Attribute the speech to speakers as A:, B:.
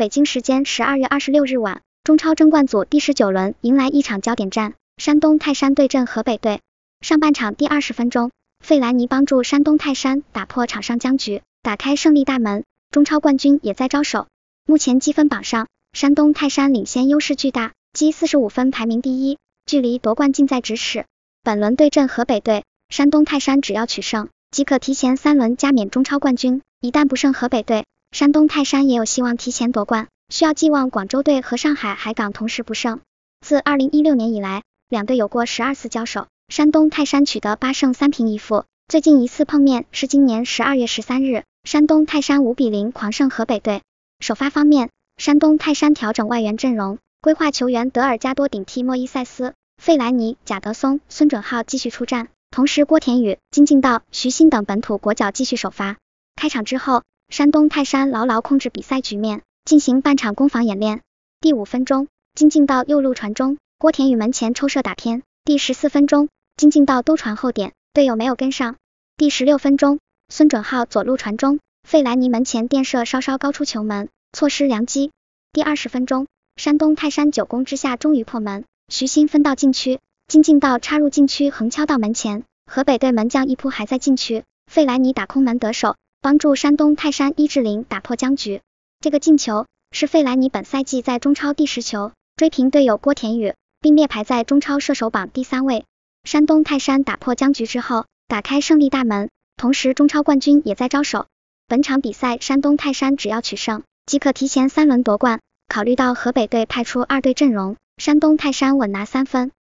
A: 北京时间十二月二十六日晚，中超争冠组第十九轮迎来一场焦点战，山东泰山对阵河北队。上半场第二十分钟，费兰尼帮助山东泰山打破场上僵局，打开胜利大门。中超冠军也在招手。目前积分榜上，山东泰山领先优势巨大，积四十五分排名第一，距离夺冠近在咫尺。本轮对阵河北队，山东泰山只要取胜，即可提前三轮加冕中超冠军。一旦不胜河北队，山东泰山也有希望提前夺冠，需要寄望广州队和上海海港同时不胜。自二零一六年以来，两队有过十二次交手，山东泰山取得八胜三平一负。最近一次碰面是今年十二月十三日，山东泰山五比零狂胜河北队。首发方面，山东泰山调整外援阵容，规划球员德尔加多顶替莫伊塞斯，费莱尼、贾德松、孙准浩继续出战，同时郭田雨、金敬道、徐新等本土国脚继续首发。开场之后。山东泰山牢牢控制比赛局面，进行半场攻防演练。第五分钟，金敬道右路传中，郭田雨门前抽射打偏。第十四分钟，金敬道都传后点，队友没有跟上。第十六分钟，孙准浩左路传中，费莱尼门前垫射稍稍高出球门，错失良机。第二十分钟，山东泰山久攻之下终于破门，徐新分到禁区，金敬道插入禁区横敲到门前，河北队门将一扑还在禁区，费莱尼打空门得手。帮助山东泰山一至零打破僵局，这个进球是费莱尼本赛季在中超第十球，追平队友郭田雨，并列排在中超射手榜第三位。山东泰山打破僵局之后，打开胜利大门，同时中超冠军也在招手。本场比赛山东泰山只要取胜，即可提前三轮夺冠。考虑到河北队派出二队阵容，山东泰山稳拿三分。